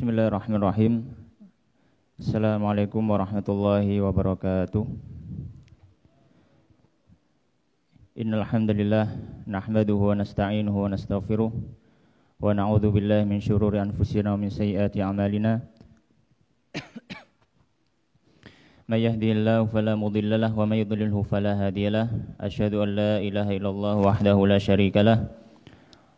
Bismillahirrahmanirrahim. Assalamualaikum warahmatullahi wabarakatuh. Innal hamdalillah nahmaduhu wa nasta'inuhu wa nastaghfiruh wa na'udzu billahi min shururi anfusina wa min sayyiati a'malina. may yahdihillahu fala mudilla lahu wa may yudlilhu fala hadiyalah. Asyhadu an la ilaha illallah wahdahu la syarikalah.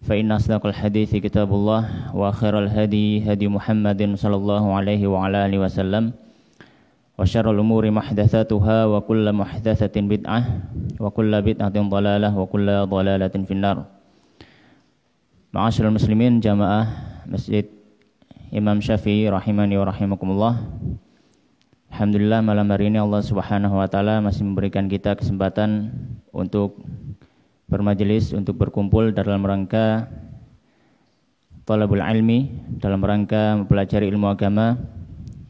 فإن أصدق الحديث كتاب الله وآخر الهدي هدي محمد صلى الله عليه وعلى آله وسلم وشر الأمور محدثاتها وكل محدثة بدعة وكل بدعة ضلالة وكل ضلالة في النار معاشر المسلمين جماعة مسجد Imam Syafi'i rahimani wa rahimakumullah Alhamdulillah malam hari ini Allah subhanahu wa ta'ala masih memberikan kita kesempatan untuk bermajelis untuk berkumpul dalam rangka talabul ilmi dalam rangka mempelajari ilmu agama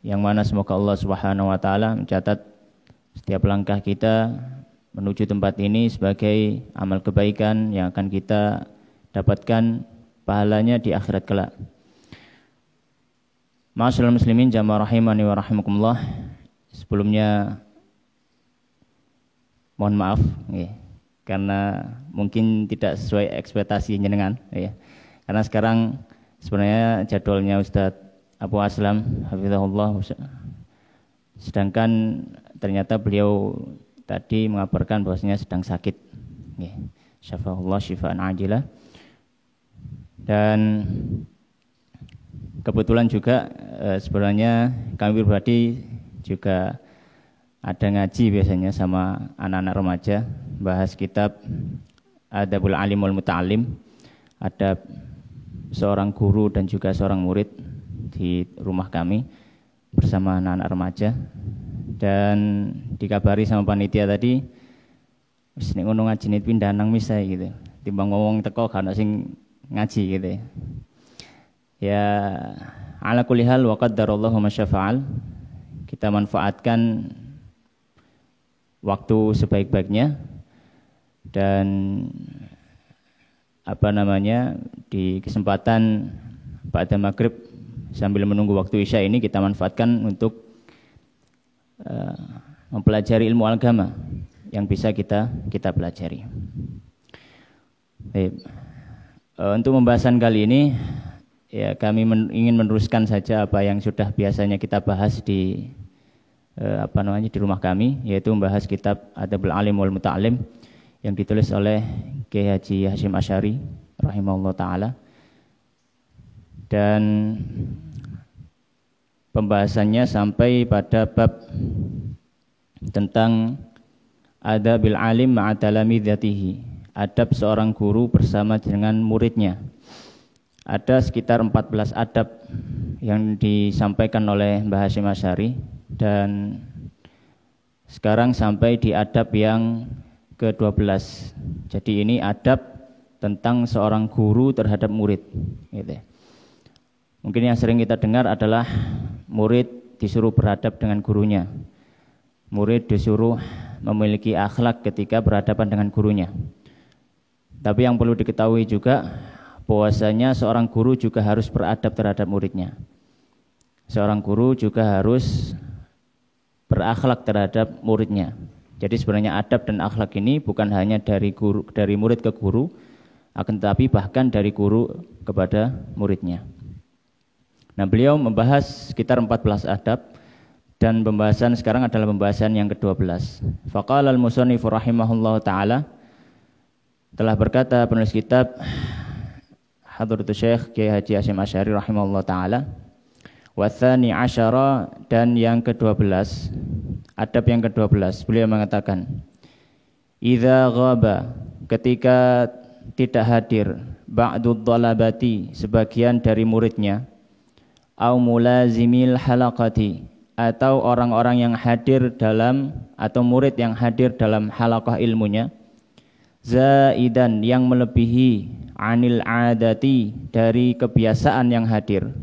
yang mana semoga Allah Subhanahu wa taala mencatat setiap langkah kita menuju tempat ini sebagai amal kebaikan yang akan kita dapatkan pahalanya di akhirat kelak. Masyaallah muslimin jamaah rahimani wa rahimakumullah. Sebelumnya mohon maaf karena mungkin tidak sesuai ekspektasi jenengan ya. Karena sekarang sebenarnya jadwalnya Ustadz Abu Aslam hafizahullah sedangkan ternyata beliau tadi mengabarkan bahwasanya sedang sakit. Ya. Syafaullah syifaan ajilah. Dan kebetulan juga eh, sebenarnya kami pribadi juga ada ngaji biasanya sama anak-anak remaja bahas kitab Adabul Alimul Muta'alim ada seorang guru dan juga seorang murid di rumah kami bersama anak-anak remaja dan dikabari sama panitia tadi wis nek ngono ngaji nit pindah nang misai gitu timbang ngomong teko karena sing ngaji gitu ya. ya ala kulli hal wa qaddarallahu kita manfaatkan waktu sebaik-baiknya dan apa namanya di kesempatan pada maghrib sambil menunggu waktu isya ini kita manfaatkan untuk uh, mempelajari ilmu agama yang bisa kita kita pelajari. Baik. Eh, untuk pembahasan kali ini ya kami men ingin meneruskan saja apa yang sudah biasanya kita bahas di Eh, apa namanya di rumah kami yaitu membahas kitab Adabul Alim wal Muta'alim yang ditulis oleh Kiai Haji Hashim Asyari rahimahullah taala dan pembahasannya sampai pada bab tentang adabil alim ma'atalami adab seorang guru bersama dengan muridnya ada sekitar 14 adab yang disampaikan oleh Mbah Hasyim Asyari dan sekarang sampai di adab yang ke-12. Jadi ini adab tentang seorang guru terhadap murid. Gitu. Mungkin yang sering kita dengar adalah murid disuruh beradab dengan gurunya. Murid disuruh memiliki akhlak ketika berhadapan dengan gurunya. Tapi yang perlu diketahui juga bahwasanya seorang guru juga harus beradab terhadap muridnya. Seorang guru juga harus berakhlak terhadap muridnya. Jadi sebenarnya adab dan akhlak ini bukan hanya dari guru dari murid ke guru, akan tetapi bahkan dari guru kepada muridnya. Nah, beliau membahas sekitar 14 adab dan pembahasan sekarang adalah pembahasan yang ke-12. Faqala al-musannif rahimahullah taala telah berkata penulis kitab Hadratus Syekh Kiai Haji Hasyim Asy'ari rahimahullah taala Wathani asyara dan yang ke-12 Adab yang ke-12 Beliau mengatakan Iza ghaba Ketika tidak hadir Ba'dud dalabati Sebagian dari muridnya Au mulazimil halakati Atau orang-orang yang hadir dalam Atau murid yang hadir dalam halakah ilmunya Zaidan yang melebihi Anil adati Dari kebiasaan yang hadir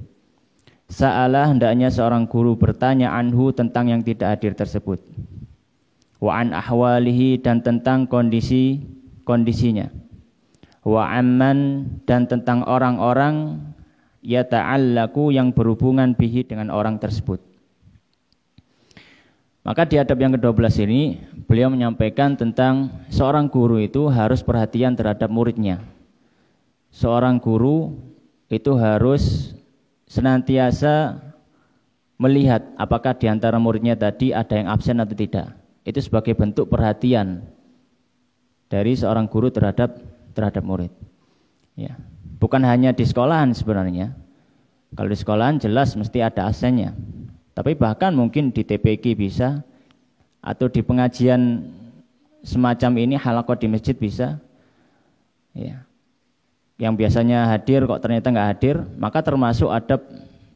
Sa'alah hendaknya seorang guru bertanya anhu tentang yang tidak hadir tersebut. Wa an ahwalihi dan tentang kondisi kondisinya. Wa amman dan tentang orang-orang ta'allaku yang berhubungan bihi dengan orang tersebut. Maka di adab yang ke-12 ini beliau menyampaikan tentang seorang guru itu harus perhatian terhadap muridnya. Seorang guru itu harus senantiasa melihat apakah di antara muridnya tadi ada yang absen atau tidak. Itu sebagai bentuk perhatian dari seorang guru terhadap terhadap murid. Ya. Bukan hanya di sekolahan sebenarnya. Kalau di sekolahan jelas mesti ada absennya. Tapi bahkan mungkin di TPQ bisa atau di pengajian semacam ini halakot di masjid bisa. Ya yang biasanya hadir kok ternyata nggak hadir, maka termasuk adab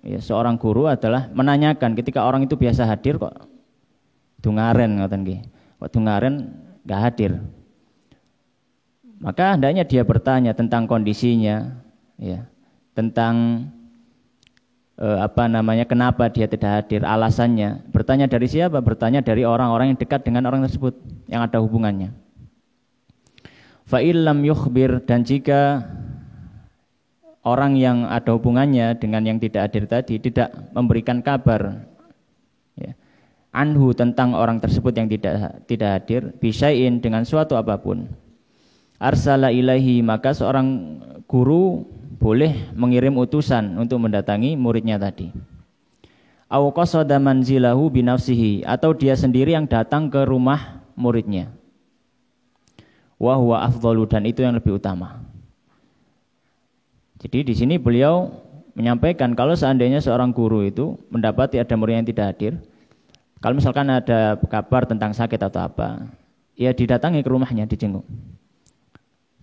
ya, seorang guru adalah menanyakan ketika orang itu biasa hadir kok dungaren ngoten nggih. Kok dungaren nggak hadir. Maka hendaknya dia bertanya tentang kondisinya ya, tentang eh, apa namanya kenapa dia tidak hadir, alasannya. Bertanya dari siapa? Bertanya dari orang-orang yang dekat dengan orang tersebut yang ada hubungannya. Fa lam yukhbir dan jika orang yang ada hubungannya dengan yang tidak hadir tadi tidak memberikan kabar ya, anhu tentang orang tersebut yang tidak tidak hadir bisain dengan suatu apapun arsala ilahi maka seorang guru boleh mengirim utusan untuk mendatangi muridnya tadi au zilahu binafsihi atau dia sendiri yang datang ke rumah muridnya wa huwa afdalu dan itu yang lebih utama jadi di sini beliau menyampaikan kalau seandainya seorang guru itu mendapati ada murid yang tidak hadir, kalau misalkan ada kabar tentang sakit atau apa, ya didatangi ke rumahnya, dijenguk.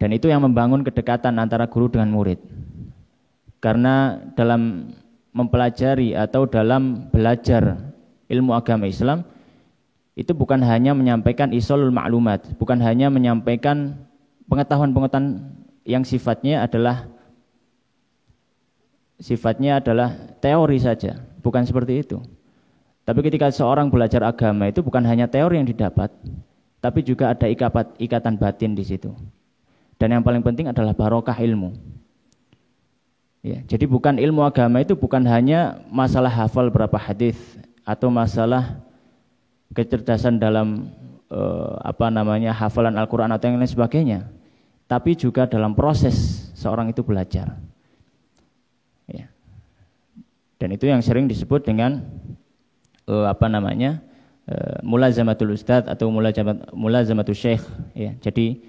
Dan itu yang membangun kedekatan antara guru dengan murid. Karena dalam mempelajari atau dalam belajar ilmu agama Islam, itu bukan hanya menyampaikan isolul maklumat, bukan hanya menyampaikan pengetahuan-pengetahuan yang sifatnya adalah sifatnya adalah teori saja, bukan seperti itu. Tapi ketika seorang belajar agama itu bukan hanya teori yang didapat, tapi juga ada ikapat, ikatan batin di situ. Dan yang paling penting adalah barokah ilmu. Ya, jadi bukan ilmu agama itu bukan hanya masalah hafal berapa hadis atau masalah kecerdasan dalam eh, apa namanya hafalan Al-Qur'an atau yang lain sebagainya, tapi juga dalam proses seorang itu belajar. Dan itu yang sering disebut dengan uh, apa namanya? Uh, mulazamatul ustadz atau mulazamat mulazamatul syekh ya. Jadi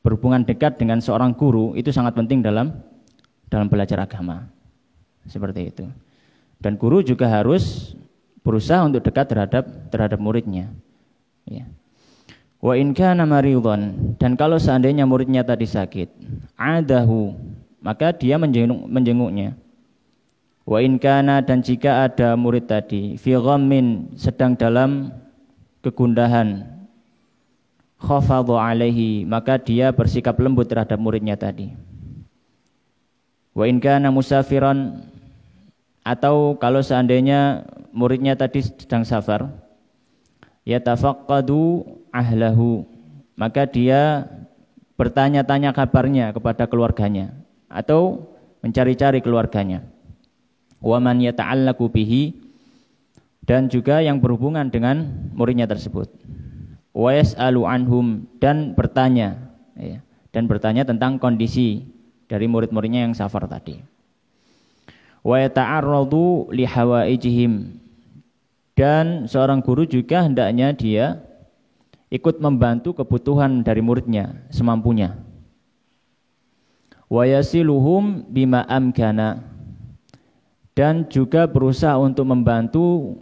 berhubungan dekat dengan seorang guru itu sangat penting dalam dalam belajar agama. Seperti itu. Dan guru juga harus berusaha untuk dekat terhadap terhadap muridnya. Ya. Wa in kana maridhan dan kalau seandainya muridnya tadi sakit, adahu maka dia menjenguk menjenguknya. Wa in kana dan jika ada murid tadi fi ghammin sedang dalam kegundahan khafadhu alaihi maka dia bersikap lembut terhadap muridnya tadi. Wa in kana musafiran atau kalau seandainya muridnya tadi sedang safar yatafaqqadu ahlahu maka dia bertanya-tanya kabarnya kepada keluarganya atau mencari-cari keluarganya wa man yata'allaqu bihi dan juga yang berhubungan dengan muridnya tersebut. Wa yas'alu anhum dan bertanya ya, dan bertanya tentang kondisi dari murid-muridnya yang safar tadi. Wa yata'arradu li hawaijihim dan seorang guru juga hendaknya dia ikut membantu kebutuhan dari muridnya semampunya. Wa yasiluhum bima amkana dan juga berusaha untuk membantu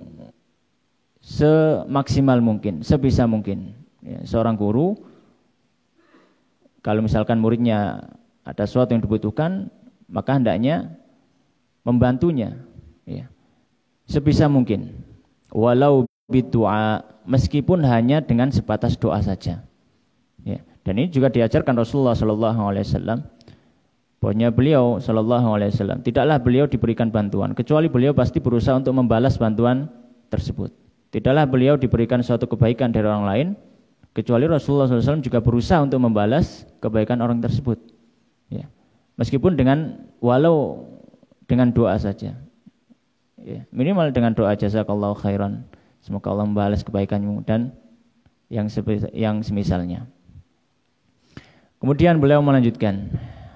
semaksimal mungkin, sebisa mungkin. Ya, seorang guru, kalau misalkan muridnya ada sesuatu yang dibutuhkan, maka hendaknya membantunya, ya, sebisa mungkin. Walau bidu'a, meskipun hanya dengan sebatas doa saja. Ya. Dan ini juga diajarkan Rasulullah Shallallahu Alaihi Wasallam Pokoknya beliau sallallahu Alaihi Wasallam tidaklah beliau diberikan bantuan kecuali beliau pasti berusaha untuk membalas bantuan tersebut. Tidaklah beliau diberikan suatu kebaikan dari orang lain kecuali Rasulullah SAW juga berusaha untuk membalas kebaikan orang tersebut. Ya. Meskipun dengan walau dengan doa saja. Ya. Minimal dengan doa jazakallahu khairan. Semoga Allah membalas kebaikanmu dan yang yang semisalnya. Kemudian beliau melanjutkan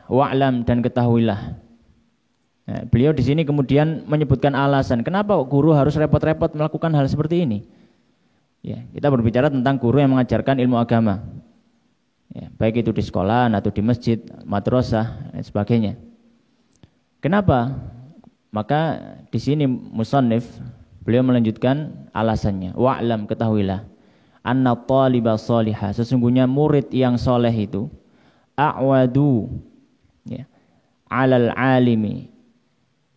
wa'lam dan ketahuilah. Nah, beliau di sini kemudian menyebutkan alasan kenapa guru harus repot-repot melakukan hal seperti ini. Ya, kita berbicara tentang guru yang mengajarkan ilmu agama. Ya, baik itu di sekolah atau di masjid, madrasah dan sebagainya. Kenapa? Maka di sini musannif beliau melanjutkan alasannya. Wa'lam ketahuilah anna taliba salihah sesungguhnya murid yang soleh itu a'wadu alal alimi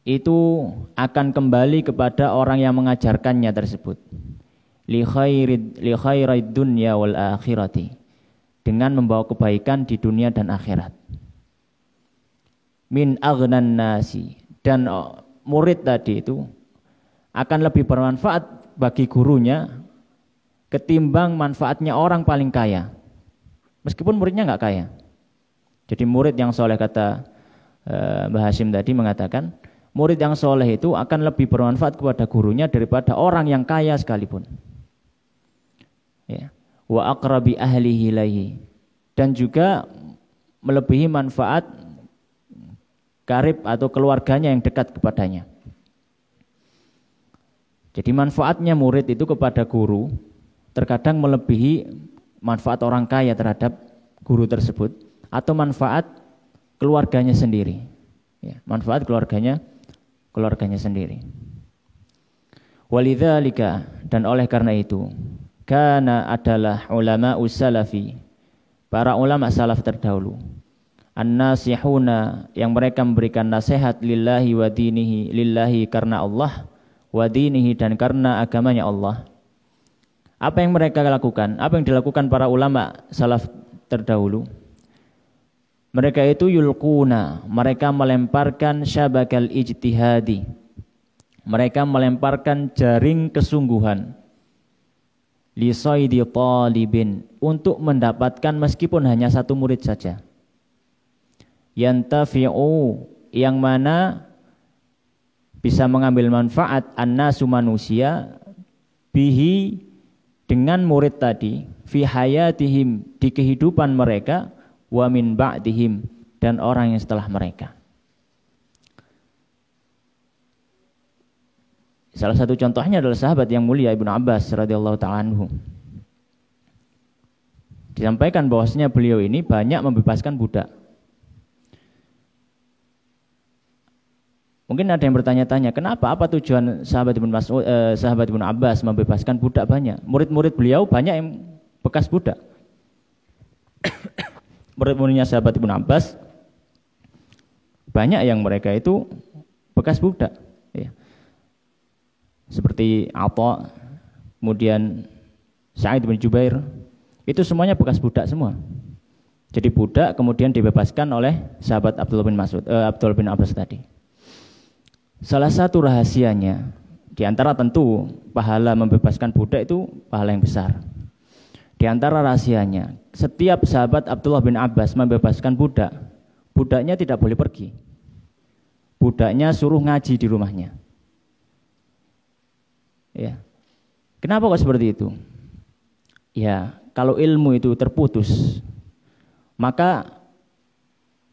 itu akan kembali kepada orang yang mengajarkannya tersebut li khairid dunya wal akhirati dengan membawa kebaikan di dunia dan akhirat min aghnan nasi dan oh, murid tadi itu akan lebih bermanfaat bagi gurunya ketimbang manfaatnya orang paling kaya meskipun muridnya nggak kaya jadi murid yang soleh kata Eh, Mbah Hashim tadi mengatakan murid yang soleh itu akan lebih bermanfaat kepada gurunya daripada orang yang kaya sekalipun. Ya. Wa akrabi ahli hilahi Dan juga melebihi manfaat karib atau keluarganya yang dekat kepadanya. Jadi manfaatnya murid itu kepada guru terkadang melebihi manfaat orang kaya terhadap guru tersebut atau manfaat keluarganya sendiri. Ya, manfaat keluarganya keluarganya sendiri. Walidzalika dan oleh karena itu karena adalah ulama usalafi para ulama salaf terdahulu an-nasihuna yang mereka memberikan nasihat lillahi wa dinihi lillahi karena Allah wa dinihi dan karena agamanya Allah apa yang mereka lakukan apa yang dilakukan para ulama salaf terdahulu mereka itu yulkuna, mereka melemparkan syabakal ijtihadi. Mereka melemparkan jaring kesungguhan. Lisoidi talibin, untuk mendapatkan meskipun hanya satu murid saja. Yantafi'u, yang mana bisa mengambil manfaat annasu manusia bihi dengan murid tadi fi hayatihim di kehidupan mereka wa min ba'dihim dan orang yang setelah mereka. Salah satu contohnya adalah sahabat yang mulia Ibnu Abbas radhiyallahu taala anhu. Disampaikan bahwasanya beliau ini banyak membebaskan budak. Mungkin ada yang bertanya-tanya, kenapa apa tujuan sahabat Ibnu Mas'ud eh, sahabat Ibnu Abbas membebaskan budak banyak? Murid-murid beliau banyak yang bekas budak murid-muridnya sahabat Ibnu Abbas banyak yang mereka itu bekas budak ya. seperti Atha kemudian Sa'id bin Jubair itu semuanya bekas budak semua jadi budak kemudian dibebaskan oleh sahabat Abdul bin Mas'ud eh, Abdul bin Abbas tadi salah satu rahasianya di antara tentu pahala membebaskan budak itu pahala yang besar di antara rahasianya setiap sahabat Abdullah bin Abbas membebaskan budak, budaknya tidak boleh pergi. Budaknya suruh ngaji di rumahnya. Ya. Kenapa kok seperti itu? Ya, kalau ilmu itu terputus, maka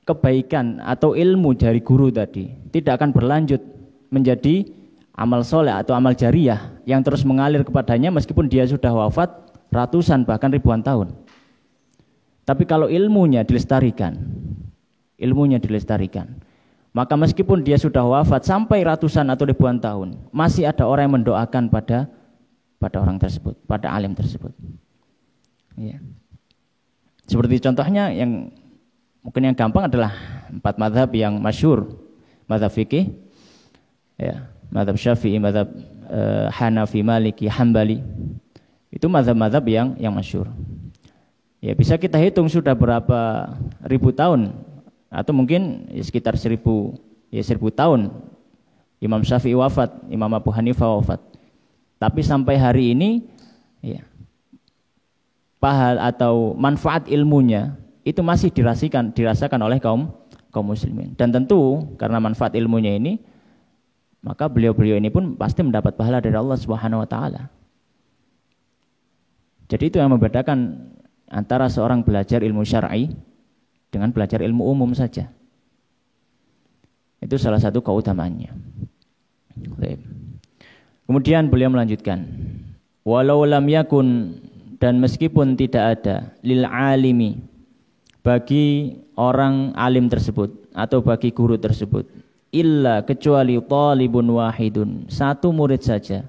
kebaikan atau ilmu dari guru tadi tidak akan berlanjut menjadi amal soleh atau amal jariah yang terus mengalir kepadanya meskipun dia sudah wafat ratusan bahkan ribuan tahun. Tapi kalau ilmunya dilestarikan, ilmunya dilestarikan, maka meskipun dia sudah wafat sampai ratusan atau ribuan tahun, masih ada orang yang mendoakan pada pada orang tersebut, pada alim tersebut. Ya. Seperti contohnya yang mungkin yang gampang adalah empat madhab yang masyur, madhab fikih, ya, madhab syafi'i, madhab eh, Hanafi, Maliki, Hambali. Itu madhab-madhab yang yang masyur. Ya bisa kita hitung sudah berapa ribu tahun atau mungkin ya, sekitar seribu ya seribu tahun Imam Syafi'i wafat, Imam Abu Hanifah wafat. Tapi sampai hari ini ya pahal atau manfaat ilmunya itu masih dirasakan dirasakan oleh kaum kaum muslimin. Dan tentu karena manfaat ilmunya ini maka beliau-beliau ini pun pasti mendapat pahala dari Allah Subhanahu wa taala. Jadi itu yang membedakan antara seorang belajar ilmu syar'i dengan belajar ilmu umum saja. Itu salah satu keutamaannya. Kemudian beliau melanjutkan, walau lam yakun dan meskipun tidak ada lil alimi bagi orang alim tersebut atau bagi guru tersebut illa kecuali talibun wahidun satu murid saja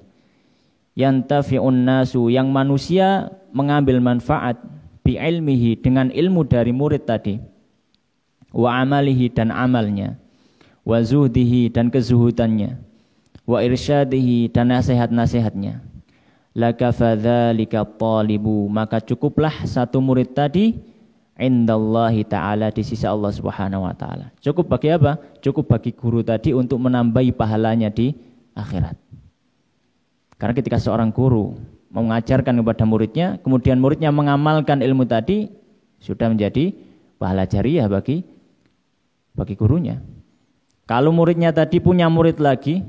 yang yantafi'un nasu yang manusia mengambil manfaat ilmihi dengan ilmu dari murid tadi wa amalihi dan amalnya wa zuhdihi dan kezuhudannya wa irsyadihi dan nasihat-nasihatnya laka fadzalika talibu maka cukuplah satu murid tadi indallahi taala di sisi Allah Subhanahu wa taala cukup bagi apa cukup bagi guru tadi untuk menambahi pahalanya di akhirat karena ketika seorang guru mengajarkan kepada muridnya, kemudian muridnya mengamalkan ilmu tadi, sudah menjadi pahala jariah bagi bagi gurunya. Kalau muridnya tadi punya murid lagi,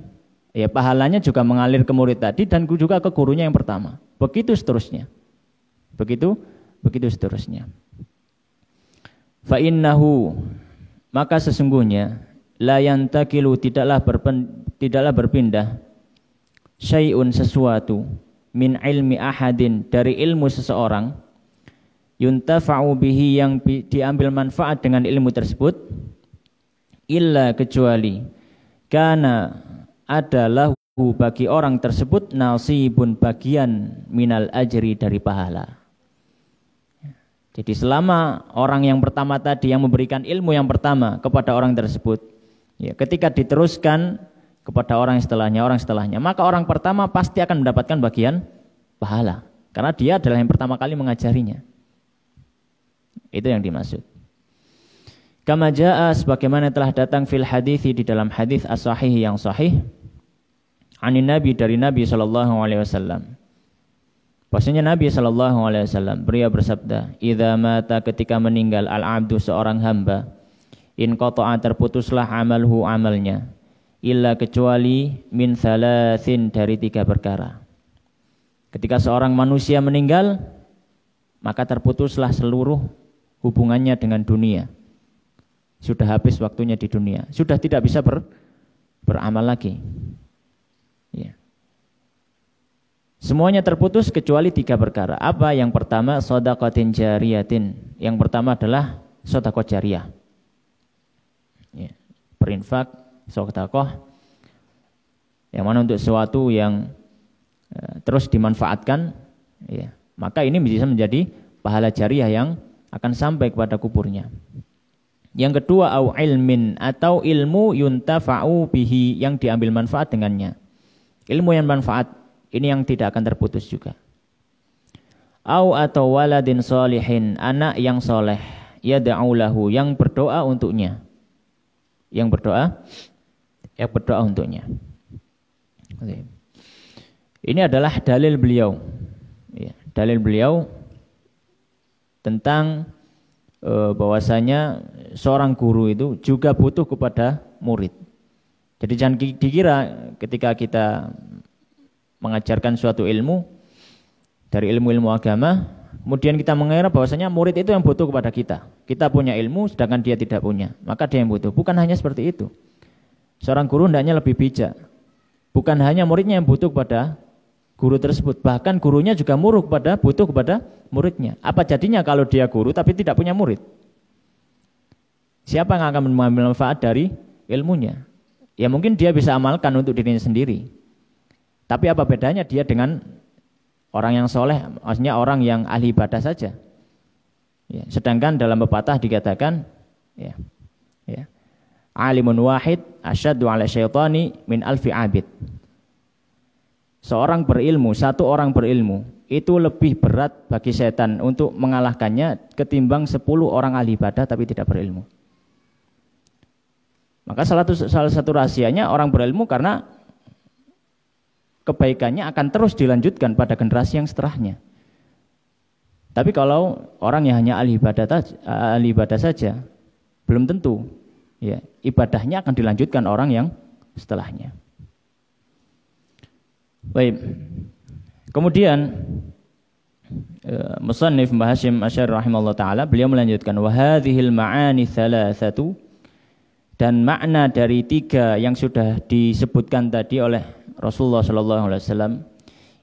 ya pahalanya juga mengalir ke murid tadi dan juga ke gurunya yang pertama. Begitu seterusnya. Begitu, begitu seterusnya. Fa'innahu maka sesungguhnya layan takilu tidaklah berpen, tidaklah berpindah syai'un sesuatu min ilmi ahadin dari ilmu seseorang yuntafa'u bihi yang diambil manfaat dengan ilmu tersebut illa kecuali karena adalah bagi orang tersebut nasibun bagian minal ajri dari pahala. Jadi selama orang yang pertama tadi yang memberikan ilmu yang pertama kepada orang tersebut, ya, ketika diteruskan kepada orang yang setelahnya, orang yang setelahnya, maka orang pertama pasti akan mendapatkan bagian pahala. Karena dia adalah yang pertama kali mengajarinya. Itu yang dimaksud. Kama jaa sebagaimana telah datang fil hadithi di dalam hadis as-sahih yang sahih anin Nabi dari Nabi sallallahu alaihi wasallam. Pastinya Nabi sallallahu alaihi bersabda, "Idza mata ketika meninggal al-'abdu seorang hamba, in qata'a terputuslah amalhu amalnya." illa kecuali min salasin dari tiga perkara. Ketika seorang manusia meninggal, maka terputuslah seluruh hubungannya dengan dunia. Sudah habis waktunya di dunia, sudah tidak bisa ber, beramal lagi. Ya. Semuanya terputus kecuali tiga perkara. Apa? Yang pertama sodakotin jariyatin. Yang pertama adalah sodakot jariah. Ya. Perinfak, sodakoh yang mana untuk sesuatu yang eh, terus dimanfaatkan ya maka ini bisa menjadi pahala jariah yang akan sampai kepada kuburnya yang kedua au ilmin atau ilmu yuntafa'u bihi yang diambil manfaat dengannya ilmu yang manfaat ini yang tidak akan terputus juga au atau waladin solihin anak yang soleh yada'u lahu yang berdoa untuknya yang berdoa yang berdoa untuknya. Ini adalah dalil beliau. Ya, dalil beliau tentang e, bahwasanya seorang guru itu juga butuh kepada murid. Jadi jangan dikira ketika kita mengajarkan suatu ilmu dari ilmu-ilmu agama, kemudian kita mengira bahwasanya murid itu yang butuh kepada kita. Kita punya ilmu sedangkan dia tidak punya, maka dia yang butuh. Bukan hanya seperti itu. Seorang guru hendaknya lebih bijak. Bukan hanya muridnya yang butuh kepada guru tersebut, bahkan gurunya juga muruh kepada butuh kepada muridnya. Apa jadinya kalau dia guru tapi tidak punya murid? Siapa yang akan mengambil manfaat dari ilmunya? Ya mungkin dia bisa amalkan untuk dirinya sendiri. Tapi apa bedanya dia dengan orang yang soleh, maksudnya orang yang ahli ibadah saja. Ya, sedangkan dalam pepatah dikatakan, ya, ya, alimun wahid asyaddu ala syaitani min alfi abid. Seorang berilmu, satu orang berilmu, itu lebih berat bagi setan untuk mengalahkannya ketimbang sepuluh orang ahli ibadah tapi tidak berilmu. Maka salah satu, salah satu rahasianya orang berilmu karena kebaikannya akan terus dilanjutkan pada generasi yang setelahnya. Tapi kalau orang yang hanya ahli ibadah, ahli ibadah saja, belum tentu ya ibadahnya akan dilanjutkan orang yang setelahnya. Baik. Kemudian e, Musannif Mbah Hashim Asy'ar rahimahullah taala beliau melanjutkan wahadihil ma'ani thalathatu dan makna dari tiga yang sudah disebutkan tadi oleh Rasulullah sallallahu alaihi wasallam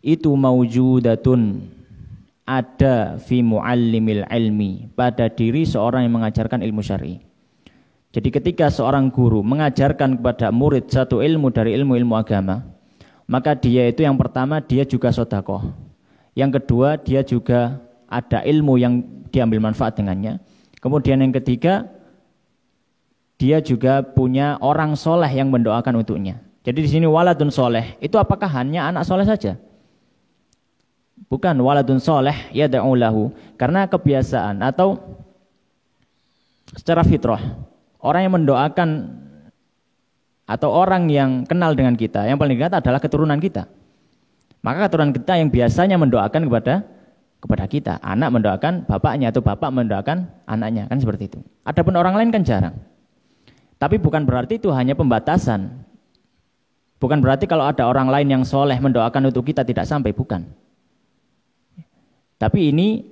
itu maujudatun ada fi muallimil ilmi pada diri seorang yang mengajarkan ilmu syar'i. I. Jadi ketika seorang guru mengajarkan kepada murid satu ilmu dari ilmu-ilmu agama, maka dia itu yang pertama dia juga sodakoh. Yang kedua dia juga ada ilmu yang diambil manfaat dengannya. Kemudian yang ketiga dia juga punya orang soleh yang mendoakan untuknya. Jadi di sini waladun soleh itu apakah hanya anak soleh saja? Bukan waladun soleh ya da'ulahu. Karena kebiasaan atau secara fitrah Orang yang mendoakan atau orang yang kenal dengan kita, yang paling dekat adalah keturunan kita. Maka keturunan kita yang biasanya mendoakan kepada kepada kita, anak mendoakan bapaknya atau bapak mendoakan anaknya, kan seperti itu. Adapun orang lain kan jarang. Tapi bukan berarti itu hanya pembatasan. Bukan berarti kalau ada orang lain yang soleh mendoakan untuk kita tidak sampai, bukan. Tapi ini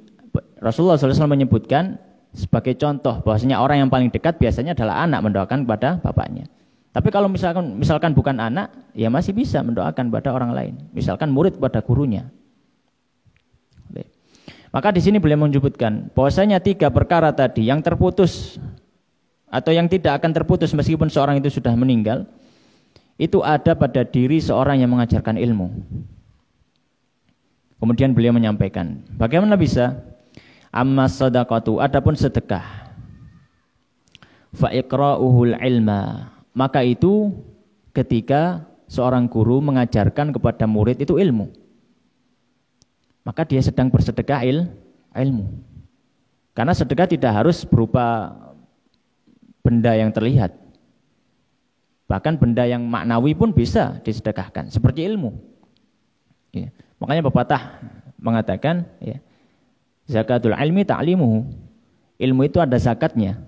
Rasulullah SAW menyebutkan sebagai contoh bahwasanya orang yang paling dekat biasanya adalah anak mendoakan kepada bapaknya. Tapi kalau misalkan misalkan bukan anak, ya masih bisa mendoakan pada orang lain. Misalkan murid pada gurunya. Maka di sini beliau menyebutkan bahwasanya tiga perkara tadi yang terputus atau yang tidak akan terputus meskipun seorang itu sudah meninggal itu ada pada diri seorang yang mengajarkan ilmu. Kemudian beliau menyampaikan, bagaimana bisa Amma sadaqatu adapun sedekah. Fa iqra'uhul ilma. Maka itu ketika seorang guru mengajarkan kepada murid itu ilmu. Maka dia sedang bersedekah il, ilmu. Karena sedekah tidak harus berupa benda yang terlihat. Bahkan benda yang maknawi pun bisa disedekahkan seperti ilmu. Ya. Makanya pepatah mengatakan ya, Zakatul ilmi ta'limuhu. Ilmu itu ada zakatnya.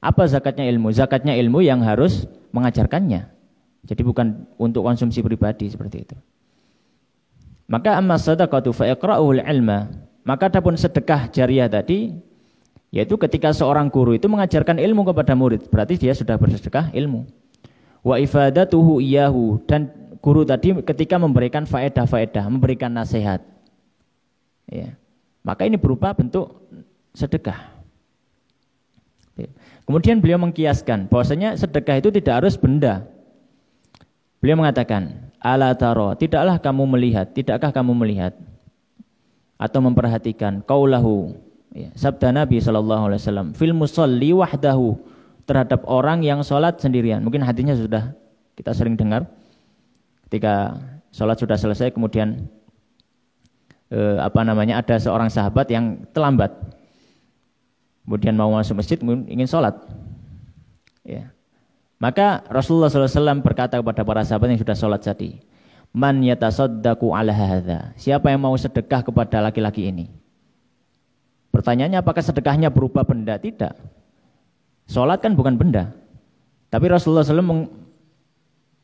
Apa zakatnya ilmu? Zakatnya ilmu yang harus mengajarkannya. Jadi bukan untuk konsumsi pribadi seperti itu. Maka amma sadaqatu fa ilma. Maka adapun sedekah jariah tadi yaitu ketika seorang guru itu mengajarkan ilmu kepada murid, berarti dia sudah bersedekah ilmu. Wa ifadatuhu iyahu dan guru tadi ketika memberikan faedah-faedah, memberikan nasihat. Ya. Maka ini berupa bentuk sedekah. Kemudian beliau mengkiaskan bahwasanya sedekah itu tidak harus benda. Beliau mengatakan, "Ala taro, tidaklah kamu melihat, tidakkah kamu melihat atau memperhatikan kaulahu ya, sabda Nabi Shallallahu alaihi wasallam, fil musalli wahdahu terhadap orang yang sholat sendirian. Mungkin hatinya sudah kita sering dengar ketika sholat sudah selesai kemudian eh, apa namanya ada seorang sahabat yang terlambat kemudian mau masuk masjid ingin sholat ya maka Rasulullah SAW berkata kepada para sahabat yang sudah sholat tadi man yatasaddaku ala hadha siapa yang mau sedekah kepada laki-laki ini pertanyaannya apakah sedekahnya berupa benda tidak sholat kan bukan benda tapi Rasulullah SAW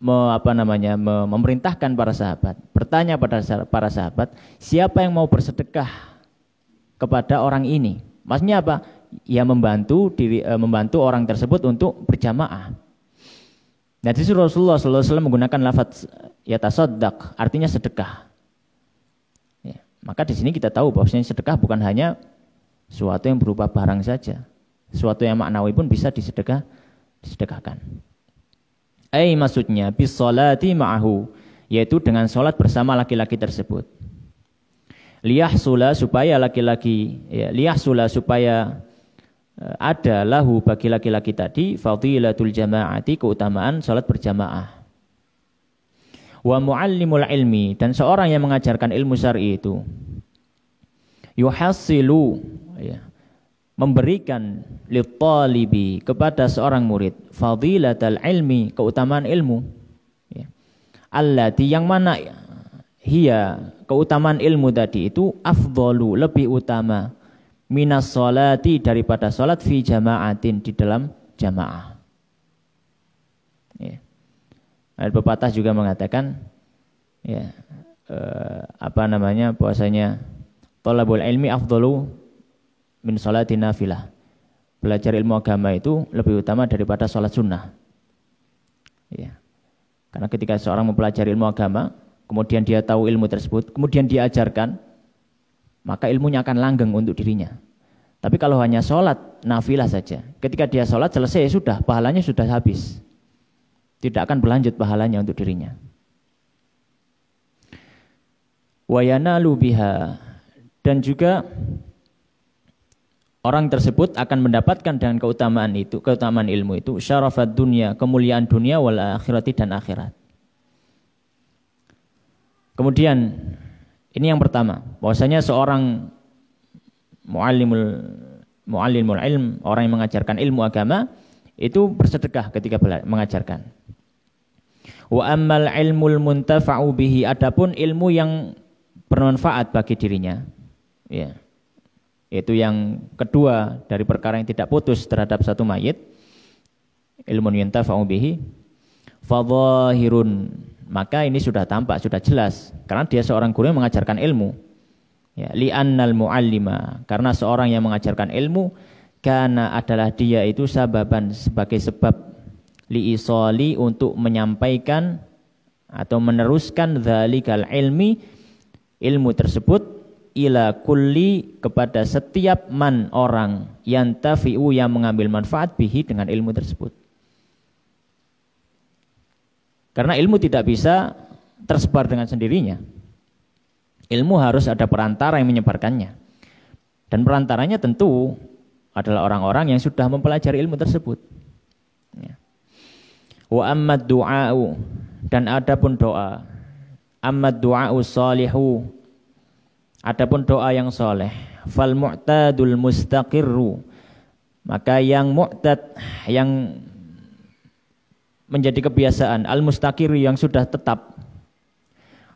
me, apa namanya me, memerintahkan para sahabat, bertanya pada para sahabat, siapa yang mau bersedekah kepada orang ini? Maksudnya apa? Ya membantu diri e, membantu orang tersebut untuk berjamaah. Nah, jadi Rasulullah SAW menggunakan lafaz eh, yatasaddaq, artinya sedekah. Ya, maka di sini kita tahu bahwasanya sedekah bukan hanya suatu yang berupa barang saja. Suatu yang maknawi pun bisa disedekah, disedekahkan. Ai maksudnya bisolati ma'ahu, yaitu dengan sholat bersama laki-laki tersebut. Liyahsula supaya laki-laki, ya, liyahsula supaya eh, ada lahu bagi laki-laki tadi fadilatul jamaati keutamaan sholat berjamaah. Wa muallimul ilmi dan seorang yang mengajarkan ilmu syar'i itu yuhassilu ya, memberikan litalibi kepada seorang murid fadilatal ilmi keutamaan ilmu ya. allati yang mana hiya keutamaan ilmu tadi itu afdalu lebih utama minas solati daripada salat fi jamaatin di dalam jamaah ya. ada pepatah juga mengatakan ya eh, apa namanya puasanya talabul ilmi afdalu min salati nafilah. Belajar ilmu agama itu lebih utama daripada sholat sunnah. Ya. Karena ketika seorang mempelajari ilmu agama, kemudian dia tahu ilmu tersebut, kemudian diajarkan, maka ilmunya akan langgeng untuk dirinya. Tapi kalau hanya sholat, nafilah saja. Ketika dia sholat selesai, ya sudah, pahalanya sudah habis. Tidak akan berlanjut pahalanya untuk dirinya. Wayana lubiha. Dan juga orang tersebut akan mendapatkan dengan keutamaan itu, keutamaan ilmu itu, syarafat dunia, kemuliaan dunia wal akhirati dan akhirat. Kemudian ini yang pertama, bahwasanya seorang muallimul muallimul ilm, orang yang mengajarkan ilmu agama itu bersedekah ketika mengajarkan. Wa ammal ilmul muntafa'u bihi adapun ilmu yang bermanfaat bagi dirinya. Ya. Yeah itu yang kedua dari perkara yang tidak putus terhadap satu mayit. Ilmun yuntafa'u bihi fadhahirun. Maka ini sudah tampak, sudah jelas karena dia seorang guru yang mengajarkan ilmu. Ya, li'annal muallima, karena seorang yang mengajarkan ilmu karena adalah dia itu sababan sebagai sebab liisoli untuk menyampaikan atau meneruskan dzalikal ilmi ilmu tersebut ila kulli kepada setiap man orang yang tafi'u yang mengambil manfaat bihi dengan ilmu tersebut. Karena ilmu tidak bisa tersebar dengan sendirinya. Ilmu harus ada perantara yang menyebarkannya. Dan perantaranya tentu adalah orang-orang yang sudah mempelajari ilmu tersebut. Ya. Wa ammad du'a'u dan adapun doa. Ammad du'a'u salihu Adapun doa yang soleh, fal mu'tadul mustaqirru. Maka yang mu'tad, yang menjadi kebiasaan, al mustaqir yang sudah tetap.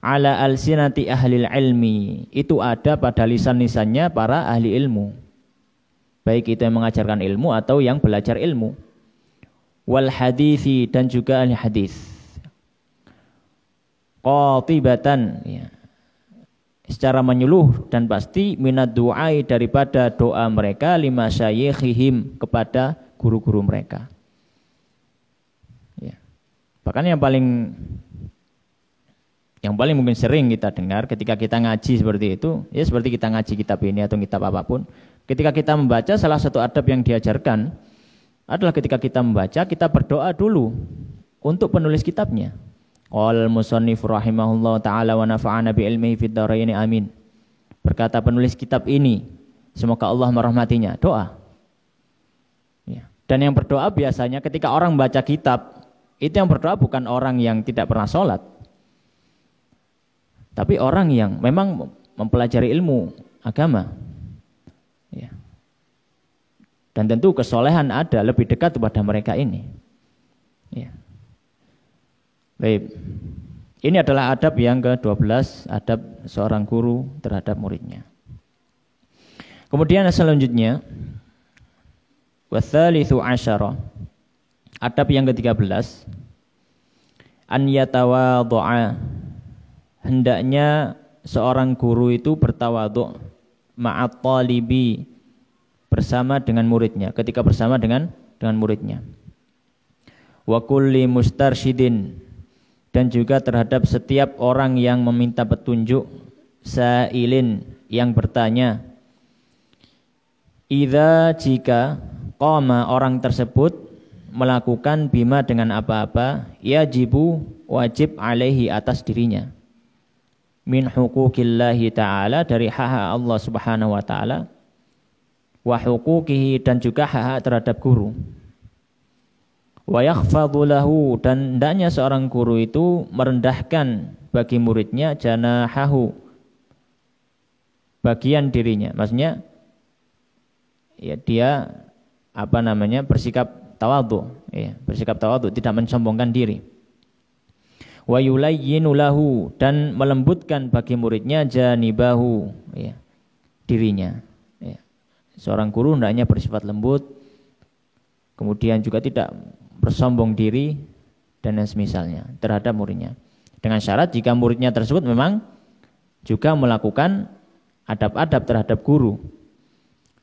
Ala al sinati ahli ilmi, itu ada pada lisan-lisannya para ahli ilmu. Baik itu yang mengajarkan ilmu atau yang belajar ilmu. Wal hadithi dan juga ahli hadis. Qatibatan, ya secara menyeluruh dan pasti minat du'ai daripada doa mereka lima syekhihim kepada guru-guru mereka. Ya. Bahkan yang paling yang paling mungkin sering kita dengar ketika kita ngaji seperti itu, ya seperti kita ngaji kitab ini atau kitab apapun, ketika kita membaca salah satu adab yang diajarkan adalah ketika kita membaca kita berdoa dulu untuk penulis kitabnya. Qala al-musannif rahimahullah taala wa nafa'ana bi ilmihi fid dharain amin. Berkata penulis kitab ini, semoga Allah merahmatinya. Doa. Ya. Dan yang berdoa biasanya ketika orang baca kitab, itu yang berdoa bukan orang yang tidak pernah sholat. Tapi orang yang memang mempelajari ilmu agama. Ya. Dan tentu kesolehan ada lebih dekat kepada mereka ini. Ya. Baik. Ini adalah adab yang ke-12, adab seorang guru terhadap muridnya. Kemudian selanjutnya wasalithu asyara adab yang ke-13 an yatawadhu'a hendaknya seorang guru itu bertawadhu ma'at talibi bersama dengan muridnya ketika bersama dengan dengan muridnya wa kulli mustarsyidin dan juga terhadap setiap orang yang meminta petunjuk sailin yang bertanya Iza jika koma orang tersebut melakukan bima dengan apa-apa ya jibu wajib alaihi atas dirinya min hukukillahi ta'ala dari haha Allah subhanahu wa ta'ala wa hukukihi dan juga haha terhadap guru wa dan hendaknya seorang guru itu merendahkan bagi muridnya jana janahahu bagian dirinya maksudnya ya dia apa namanya bersikap tawadhu ya bersikap tawadhu tidak mensombongkan diri wa dan melembutkan bagi muridnya janibahu ya dirinya ya. seorang guru hendaknya bersifat lembut kemudian juga tidak bersombong diri dan yang semisalnya terhadap muridnya. Dengan syarat jika muridnya tersebut memang juga melakukan adab-adab terhadap guru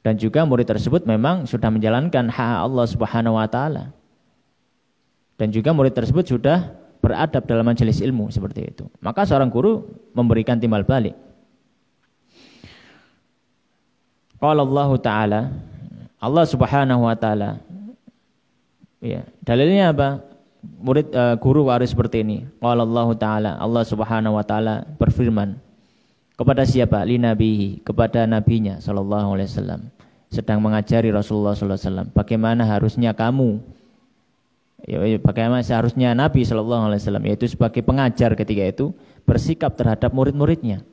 dan juga murid tersebut memang sudah menjalankan hak Allah Subhanahu wa taala. Dan juga murid tersebut sudah beradab dalam majelis ilmu seperti itu. Maka seorang guru memberikan timbal balik. Qala Allah taala Allah Subhanahu wa taala Ya, dalilnya apa? Murid uh, guru waris seperti ini. Qala Allah taala, Allah Subhanahu wa taala berfirman kepada siapa? li nabihi, kepada nabinya sallallahu alaihi wasallam. Sedang mengajari Rasulullah sallallahu alaihi wasallam bagaimana harusnya kamu ya, ya, bagaimana seharusnya Nabi sallallahu Alaihi Wasallam yaitu sebagai pengajar ketika itu bersikap terhadap murid-muridnya.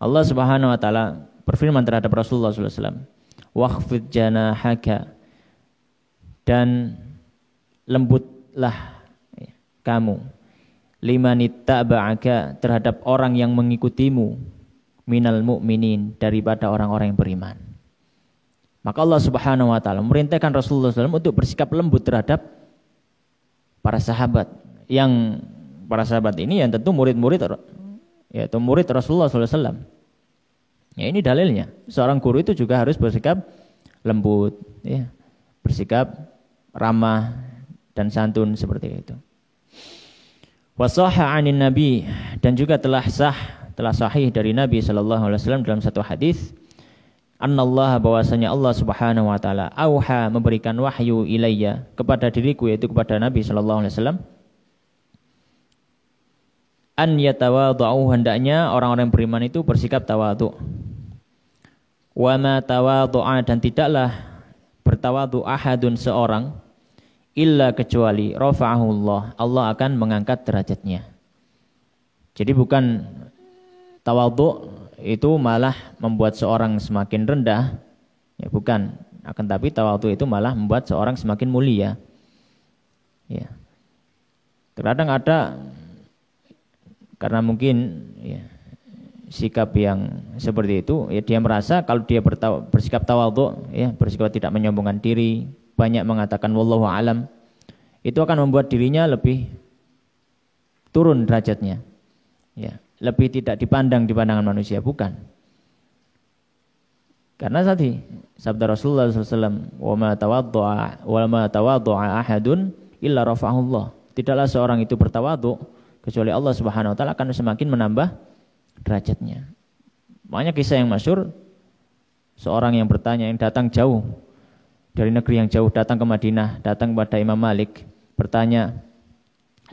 Allah Subhanahu Wa Taala berfirman terhadap Rasulullah Sallallahu Alaihi Wasallam, "Wakhfid janahaka dan lembutlah kamu limanita ta'ba'aka terhadap orang yang mengikutimu minal mu'minin daripada orang-orang yang beriman. Maka Allah Subhanahu wa taala memerintahkan Rasulullah SAW untuk bersikap lembut terhadap para sahabat yang para sahabat ini yang tentu murid-murid yaitu murid Rasulullah SAW. Ya ini dalilnya. Seorang guru itu juga harus bersikap lembut, ya. bersikap ramah dan santun seperti itu. Wasoha anin Nabi dan juga telah sah telah sahih dari Nabi saw Alaihi Wasallam dalam satu hadis. Allah bahwasanya Allah Subhanahu Wa Taala auha memberikan wahyu ilayya kepada diriku yaitu kepada Nabi saw. Alaihi Wasallam. An yatawadhu hendaknya orang-orang beriman itu bersikap tawadhu. Wa ma tawadhu'a dan tidaklah bertawadhu ahadun seorang illa kecuali rafa'ahullah Allah akan mengangkat derajatnya jadi bukan tawadhu itu malah membuat seorang semakin rendah ya bukan akan tapi tawadhu itu malah membuat seorang semakin mulia ya terkadang ada karena mungkin ya, sikap yang seperti itu ya dia merasa kalau dia bersikap tawadhu ya bersikap tidak menyombongkan diri banyak mengatakan wallahu alam itu akan membuat dirinya lebih turun derajatnya. Ya, lebih tidak dipandang di pandangan manusia, bukan. Karena tadi sabda Rasulullah SAW, "Wa ma tawaddu'a wa ma ahadun illa rafa'ahullah." Tidaklah seorang itu bertawadhu kecuali Allah Subhanahu wa taala akan semakin menambah derajatnya. banyak kisah yang masyur seorang yang bertanya yang datang jauh dari negeri yang jauh datang ke Madinah, datang kepada Imam Malik, bertanya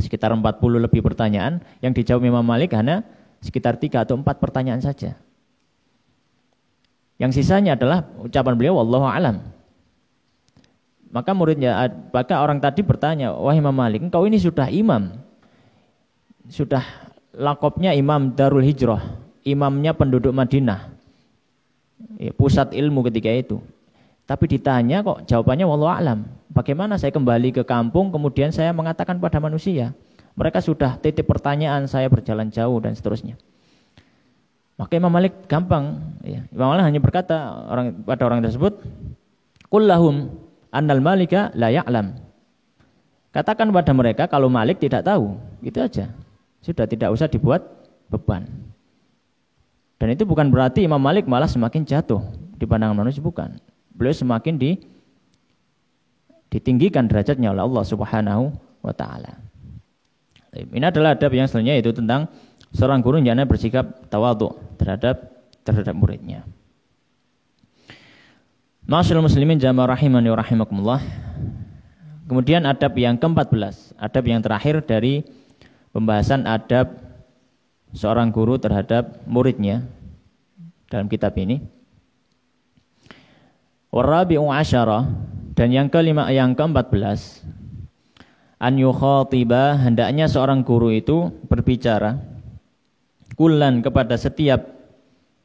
sekitar 40 lebih pertanyaan, yang dijawab Imam Malik hanya sekitar 3 atau 4 pertanyaan saja. Yang sisanya adalah ucapan beliau wallahu alam. Maka muridnya maka orang tadi bertanya, wah Imam Malik, engkau ini sudah imam. Sudah lakopnya Imam Darul Hijrah, imamnya penduduk Madinah. Ya, pusat ilmu ketika itu." Tapi ditanya kok jawabannya wallahu alam. Bagaimana saya kembali ke kampung kemudian saya mengatakan pada manusia, mereka sudah titip pertanyaan saya berjalan jauh dan seterusnya. Maka Imam Malik gampang, ya. Imam Malik hanya berkata orang pada orang tersebut, "Kullahum annal malika la ya'lam." Katakan pada mereka kalau Malik tidak tahu, gitu aja. Sudah tidak usah dibuat beban. Dan itu bukan berarti Imam Malik malah semakin jatuh di pandangan manusia bukan beliau semakin di ditinggikan derajatnya oleh Allah Subhanahu wa taala. Ini adalah adab yang selanjutnya yaitu tentang seorang guru jangan bersikap tawadhu terhadap terhadap muridnya. Masyaallah muslimin jamaah rahimani wa rahimakumullah. Kemudian adab yang ke-14, adab yang terakhir dari pembahasan adab seorang guru terhadap muridnya dalam kitab ini Warabi'u asyara dan yang kelima yang keempat belas an yukhatiba hendaknya seorang guru itu berbicara kulan kepada setiap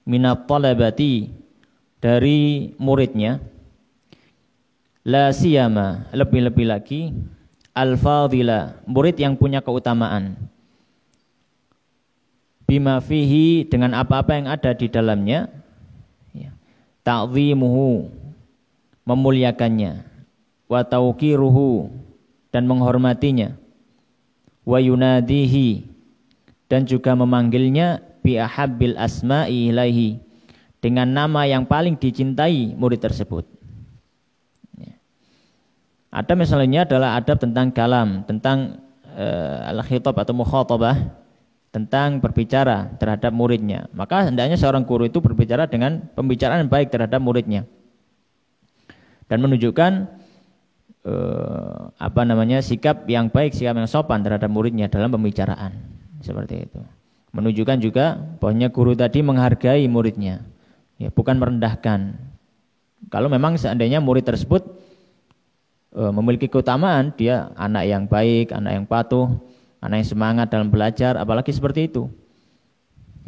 minat talabati dari muridnya la siyama lebih-lebih lagi al fadila murid yang punya keutamaan bima fihi dengan apa-apa yang ada di dalamnya ya. ta'zimuhu memuliakannya wa tauqiruhu dan menghormatinya wa yunadihi dan juga memanggilnya bi ahabbil asma'i ilaihi dengan nama yang paling dicintai murid tersebut. Ya. ada misalnya adalah adab tentang kalam, tentang uh, al-khitab atau mukhatabah, tentang berbicara terhadap muridnya. Maka hendaknya seorang guru itu berbicara dengan pembicaraan baik terhadap muridnya dan menunjukkan eh, apa namanya sikap yang baik, sikap yang sopan terhadap muridnya dalam pembicaraan seperti itu. Menunjukkan juga bahwa guru tadi menghargai muridnya, ya bukan merendahkan. Kalau memang seandainya murid tersebut eh, memiliki keutamaan, dia anak yang baik, anak yang patuh, anak yang semangat dalam belajar, apalagi seperti itu.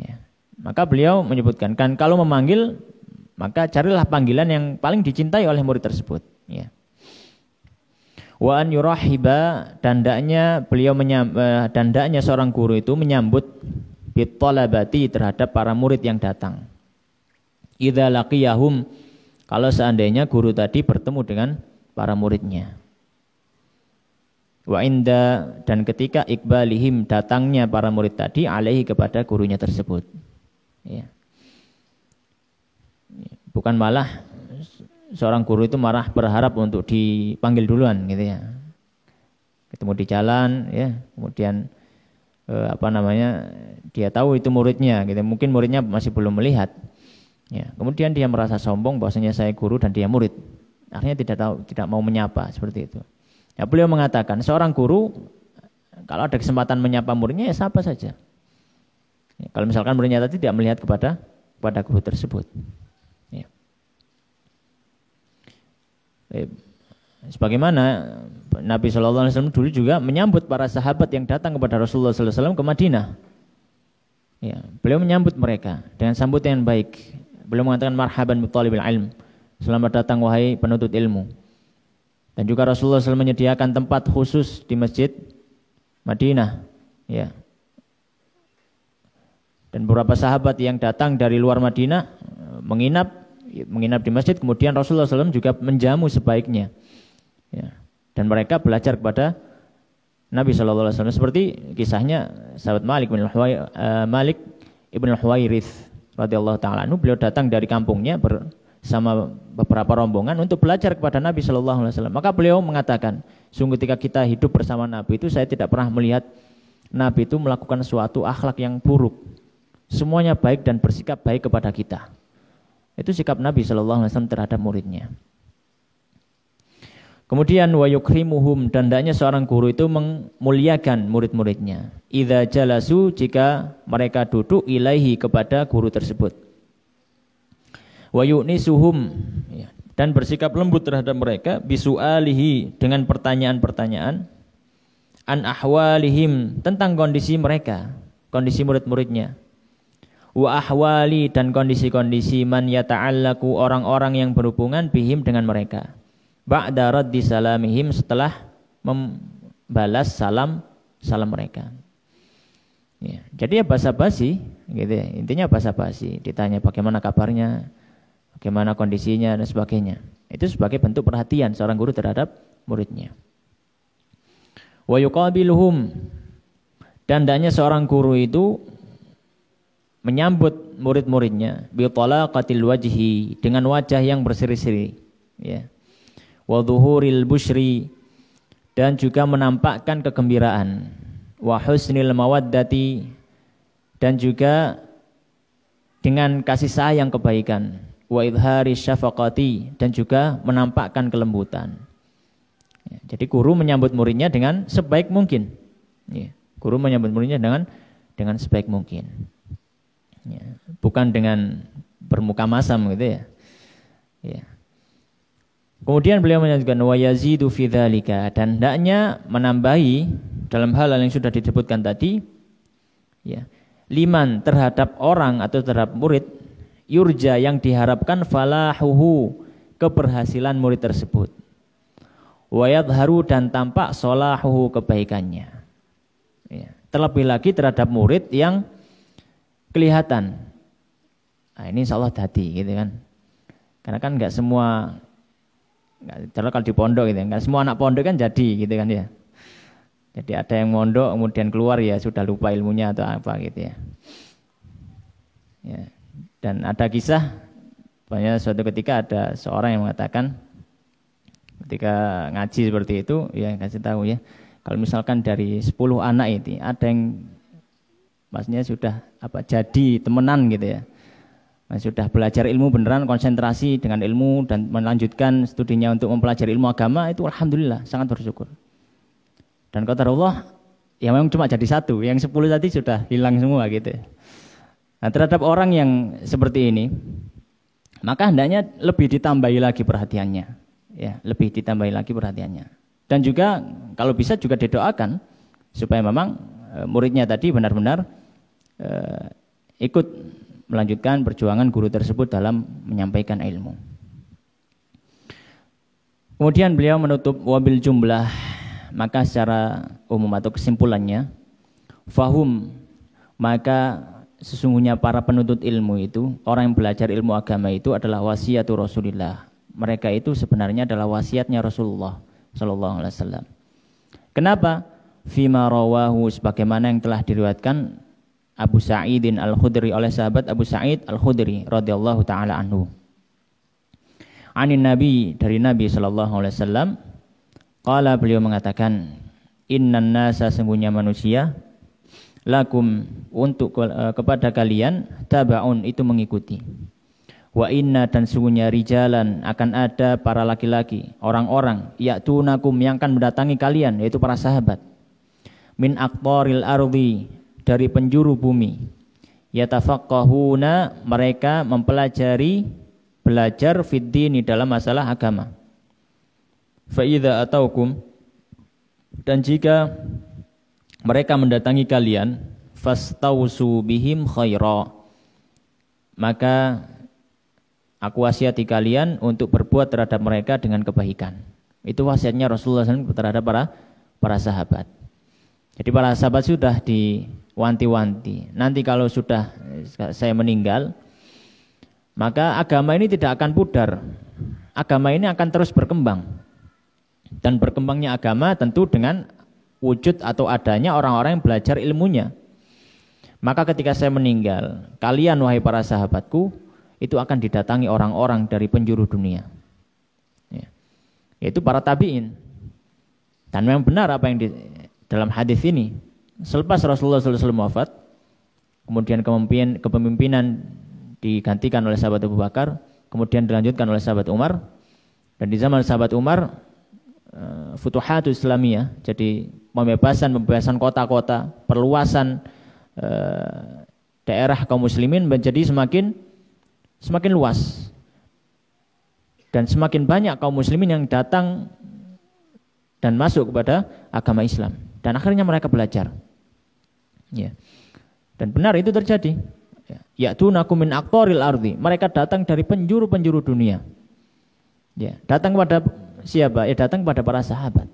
Ya. Maka beliau menyebutkan kan kalau memanggil maka carilah panggilan yang paling dicintai oleh murid tersebut. Ya. Wa an yurahiba dandanya beliau menyam, eh, seorang guru itu menyambut bitolabati terhadap para murid yang datang. Idza laqiyahum kalau seandainya guru tadi bertemu dengan para muridnya. Wa inda dan ketika ikbalihim datangnya para murid tadi alaihi kepada gurunya tersebut. Ya bukan malah seorang guru itu marah berharap untuk dipanggil duluan gitu ya ketemu di jalan ya kemudian eh, apa namanya dia tahu itu muridnya gitu mungkin muridnya masih belum melihat ya kemudian dia merasa sombong bahwasanya saya guru dan dia murid akhirnya tidak tahu tidak mau menyapa seperti itu ya beliau mengatakan seorang guru kalau ada kesempatan menyapa muridnya ya siapa saja ya, kalau misalkan muridnya tadi tidak melihat kepada kepada guru tersebut Eh, sebagaimana Nabi Shallallahu Alaihi Wasallam dulu juga menyambut para sahabat yang datang kepada Rasulullah Sallallahu Alaihi Wasallam ke Madinah. Ya, beliau menyambut mereka dengan sambutan yang baik. Beliau mengatakan marhaban mutalibil ilm. Selamat datang wahai penuntut ilmu. Dan juga Rasulullah SAW menyediakan tempat khusus di masjid Madinah. Ya. Dan beberapa sahabat yang datang dari luar Madinah eh, menginap menginap di masjid kemudian Rasulullah SAW juga menjamu sebaiknya ya. dan mereka belajar kepada Nabi SAW seperti kisahnya sahabat Malik bin Huwai, uh, Malik ibn Huwairith radhiyallahu taala beliau datang dari kampungnya bersama beberapa rombongan untuk belajar kepada Nabi Shallallahu Alaihi Wasallam maka beliau mengatakan sungguh ketika kita hidup bersama Nabi itu saya tidak pernah melihat Nabi itu melakukan suatu akhlak yang buruk semuanya baik dan bersikap baik kepada kita itu sikap Nabi Shallallahu Alaihi Wasallam terhadap muridnya. Kemudian wayukrimuhum dan hendaknya seorang guru itu memuliakan murid-muridnya. Idza jalasu jika mereka duduk ilaihi kepada guru tersebut. Wayunisuhum ya, dan bersikap lembut terhadap mereka bisualihi dengan pertanyaan-pertanyaan an ahwalihim tentang kondisi mereka, kondisi murid-muridnya wa ahwali dan kondisi-kondisi man yata'allaku orang-orang yang berhubungan bihim dengan mereka. Ba'da raddi salamihim setelah membalas salam salam mereka. Ya, jadi ya basa-basi gitu ya. Intinya basa-basi, ditanya bagaimana kabarnya, bagaimana kondisinya dan sebagainya. Itu sebagai bentuk perhatian seorang guru terhadap muridnya. Wa yuqabiluhum dan seorang guru itu menyambut murid-muridnya bi talaqatil wajhi dengan wajah yang berseri-seri ya wa dhuhuril dan juga menampakkan kegembiraan wa husnil mawaddati dan juga dengan kasih sayang kebaikan wa idhari syafaqati dan juga menampakkan kelembutan. Ya, jadi guru menyambut muridnya dengan sebaik mungkin. Ya, guru menyambut muridnya dengan dengan sebaik mungkin ya, bukan dengan bermuka masam gitu ya. ya. Kemudian beliau menyebutkan wa yazidu fi dan hendaknya menambahi dalam hal yang sudah disebutkan tadi ya liman terhadap orang atau terhadap murid yurja yang diharapkan falahuhu keberhasilan murid tersebut Wayat haru dan tampak solahuhu kebaikannya ya. terlebih lagi terhadap murid yang kelihatan. Nah, ini insya Allah dadi gitu kan. Karena kan nggak semua, nggak kalau di pondok gitu, nggak semua anak pondok kan jadi gitu kan ya. Jadi ada yang mondok kemudian keluar ya sudah lupa ilmunya atau apa gitu ya. ya. Dan ada kisah banyak suatu ketika ada seorang yang mengatakan ketika ngaji seperti itu ya kasih tahu ya kalau misalkan dari 10 anak itu ada yang maksudnya sudah apa jadi temenan gitu ya sudah belajar ilmu beneran konsentrasi dengan ilmu dan melanjutkan studinya untuk mempelajari ilmu agama itu alhamdulillah sangat bersyukur dan kata Allah ya memang cuma jadi satu yang sepuluh tadi sudah hilang semua gitu ya. nah terhadap orang yang seperti ini maka hendaknya lebih ditambahi lagi perhatiannya ya lebih ditambahi lagi perhatiannya dan juga kalau bisa juga didoakan supaya memang Eh, muridnya tadi benar-benar uh, ikut melanjutkan perjuangan guru tersebut dalam menyampaikan ilmu. Kemudian beliau menutup wabil jumlah, maka secara umum atau kesimpulannya, fahum maka sesungguhnya para penuntut ilmu itu, orang yang belajar ilmu agama itu adalah wasiatu Rasulillah. Mereka itu sebenarnya adalah wasiatnya Rasulullah Shallallahu Alaihi Wasallam. Kenapa? fima rawahu sebagaimana yang telah diriwayatkan Abu Sa'idin Al-Khudri oleh sahabat Abu Sa'id Al-Khudri radhiyallahu taala anhu. Anin Nabi dari Nabi sallallahu alaihi wasallam qala beliau mengatakan innan nasa sungguhnya manusia lakum untuk eh, kepada kalian tabaun itu mengikuti. Wa inna dan sungguhnya rijalan akan ada para laki-laki, orang-orang yaktunakum yang akan mendatangi kalian yaitu para sahabat min aktoril ardi dari penjuru bumi yatafaqahuna mereka mempelajari belajar fiddini dalam masalah agama fa'idha ataukum dan jika mereka mendatangi kalian fastausu bihim khaira maka aku wasiati kalian untuk berbuat terhadap mereka dengan kebaikan itu wasiatnya Rasulullah SAW terhadap para para sahabat jadi para sahabat sudah diwanti-wanti. Nanti kalau sudah eh, saya meninggal, maka agama ini tidak akan pudar. Agama ini akan terus berkembang. Dan berkembangnya agama tentu dengan wujud atau adanya orang-orang yang belajar ilmunya. Maka ketika saya meninggal, kalian wahai para sahabatku, itu akan didatangi orang-orang dari penjuru dunia. Ya. Yaitu para tabi'in. Dan memang benar apa yang di, dalam hadis ini selepas Rasulullah SAW wafat kemudian kepemimpinan, kepemimpinan digantikan oleh sahabat Abu Bakar kemudian dilanjutkan oleh sahabat Umar dan di zaman sahabat Umar eh, futuhatul islamiyah jadi pembebasan pembebasan kota-kota perluasan eh, daerah kaum muslimin menjadi semakin semakin luas dan semakin banyak kaum muslimin yang datang dan masuk kepada agama Islam dan akhirnya mereka belajar. Ya. Dan benar itu terjadi. Ya tunaku min aktoril ardi. Mereka datang dari penjuru-penjuru dunia. Ya, datang kepada siapa? Ya datang kepada para sahabat.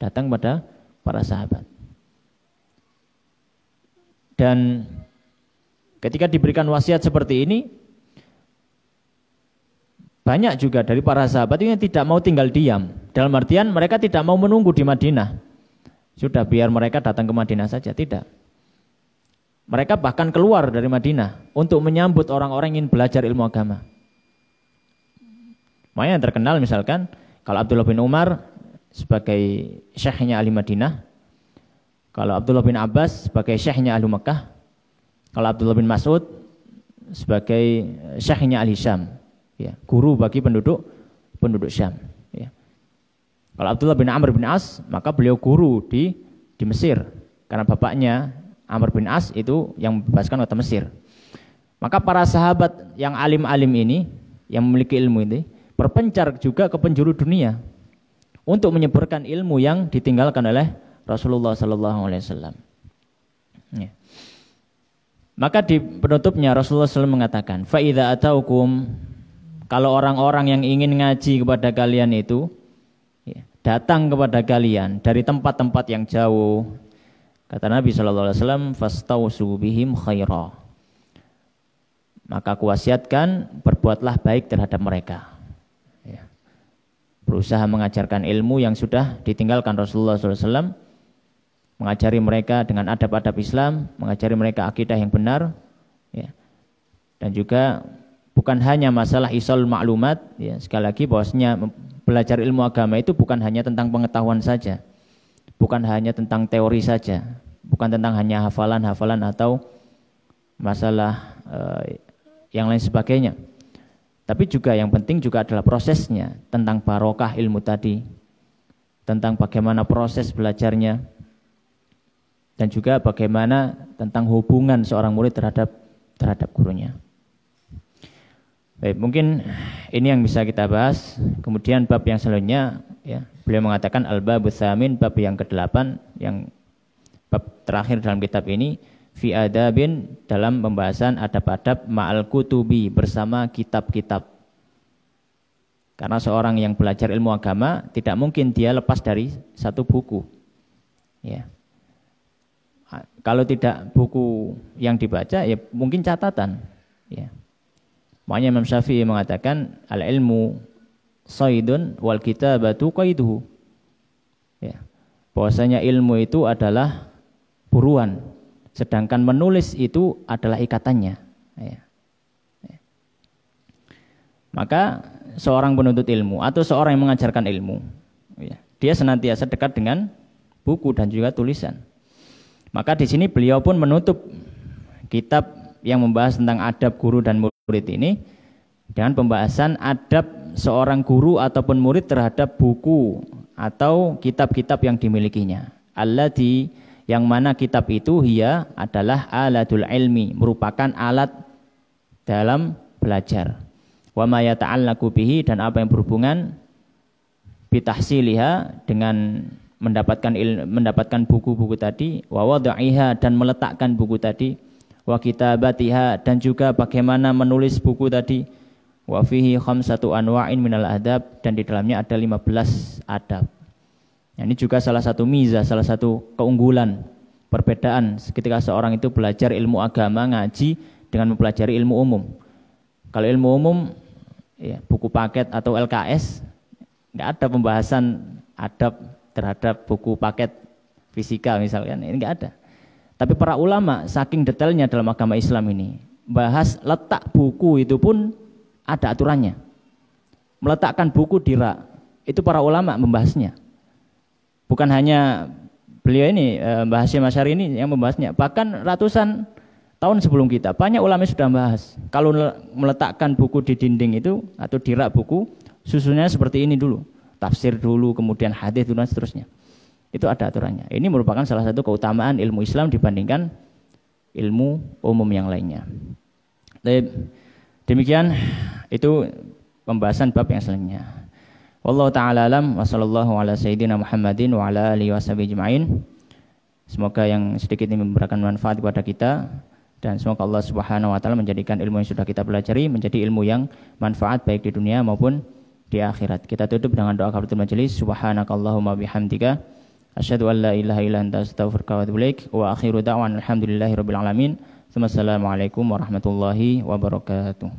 Datang kepada para sahabat. Dan ketika diberikan wasiat seperti ini, banyak juga dari para sahabat yang tidak mau tinggal diam. Dalam artian mereka tidak mau menunggu di Madinah sudah biar mereka datang ke Madinah saja, tidak. Mereka bahkan keluar dari Madinah untuk menyambut orang-orang ingin belajar ilmu agama. Makanya yang terkenal misalkan kalau Abdullah bin Umar sebagai syekhnya Ali Madinah, kalau Abdullah bin Abbas sebagai syekhnya ahli Mekah, kalau Abdullah bin Mas'ud sebagai syekhnya Ali Syam, ya, guru bagi penduduk penduduk Syam. Kalau Abdullah bin Amr bin As, maka beliau guru di di Mesir. Karena bapaknya Amr bin As itu yang membebaskan kota Mesir. Maka para sahabat yang alim-alim ini, yang memiliki ilmu ini, berpencar juga ke penjuru dunia untuk menyebarkan ilmu yang ditinggalkan oleh Rasulullah Sallallahu Alaihi Wasallam. Ya. Maka di penutupnya Rasulullah SAW mengatakan, faida ataukum kalau orang-orang yang ingin ngaji kepada kalian itu, datang kepada kalian dari tempat-tempat yang jauh. Kata Nabi Shallallahu Alaihi Wasallam, "Fastau subihim khaira." Maka kuasiatkan, berbuatlah baik terhadap mereka. Ya. Berusaha mengajarkan ilmu yang sudah ditinggalkan Rasulullah SAW, mengajari mereka dengan adab-adab Islam, mengajari mereka akidah yang benar, ya. dan juga bukan hanya masalah isol maklumat, ya. sekali lagi bahwasanya belajar ilmu agama itu bukan hanya tentang pengetahuan saja, bukan hanya tentang teori saja, bukan tentang hanya hafalan-hafalan atau masalah eh, yang lain sebagainya. Tapi juga yang penting juga adalah prosesnya tentang barokah ilmu tadi, tentang bagaimana proses belajarnya, dan juga bagaimana tentang hubungan seorang murid terhadap terhadap gurunya. Baik, mungkin ini yang bisa kita bahas. Kemudian bab yang selanjutnya ya, beliau mengatakan al-babu bab yang ke-8 yang bab terakhir dalam kitab ini fi adabin dalam pembahasan adab-adab ma'al kutubi bersama kitab-kitab. Karena seorang yang belajar ilmu agama tidak mungkin dia lepas dari satu buku. Ya. Kalau tidak buku yang dibaca ya mungkin catatan. Ya Makanya Imam Syafi'i mengatakan al ilmu saidun wal kitabatu qaiduhu. Ya. Bahwasanya ilmu itu adalah buruan, sedangkan menulis itu adalah ikatannya. Ya. ya. Maka seorang penuntut ilmu atau seorang yang mengajarkan ilmu, ya, dia senantiasa dekat dengan buku dan juga tulisan. Maka di sini beliau pun menutup kitab yang membahas tentang adab guru dan murid ini dengan pembahasan adab seorang guru ataupun murid terhadap buku atau kitab-kitab yang dimilikinya. Allah di yang mana kitab itu hia adalah aladul ilmi, merupakan alat dalam belajar. Wa ma bihi dan apa yang berhubungan bitahsiliha dengan mendapatkan mendapatkan buku-buku tadi wa wadaiha dan meletakkan buku tadi wa kitabatiha dan juga bagaimana menulis buku tadi wa fihi khamsatu anwa'in minal adab dan di dalamnya ada 15 adab. Nah, ini juga salah satu miza, salah satu keunggulan perbedaan ketika seorang itu belajar ilmu agama ngaji dengan mempelajari ilmu umum. Kalau ilmu umum ya, buku paket atau LKS nggak ada pembahasan adab terhadap buku paket fisika misalkan ini nggak ada tapi para ulama saking detailnya dalam agama Islam ini, bahas letak buku itu pun ada aturannya. Meletakkan buku di rak, itu para ulama membahasnya. Bukan hanya beliau ini, eh, bahasnya mas hari ini yang membahasnya, bahkan ratusan tahun sebelum kita, banyak ulama sudah membahas. Kalau meletakkan buku di dinding itu, atau di rak buku, susunnya seperti ini dulu. Tafsir dulu, kemudian hadis, dan seterusnya. Itu ada aturannya. Ini merupakan salah satu keutamaan ilmu Islam dibandingkan ilmu umum yang lainnya. Demikian itu pembahasan bab yang selanjutnya. Wallahu taala alam wa sallallahu ala sayyidina Muhammadin wa ala alihi washabihi ajmain. Semoga yang sedikit ini memberikan manfaat kepada kita dan semoga Allah Subhanahu wa taala menjadikan ilmu yang sudah kita pelajari menjadi ilmu yang manfaat baik di dunia maupun di akhirat. Kita tutup dengan doa kafaratul majelis. Subhanakallahumma bihamdika Asyhadu an la ilaha illa anta astaghfiruka wa atubu wa akhiru da'wan alhamdulillahi rabbil alamin. warahmatullahi wabarakatuh.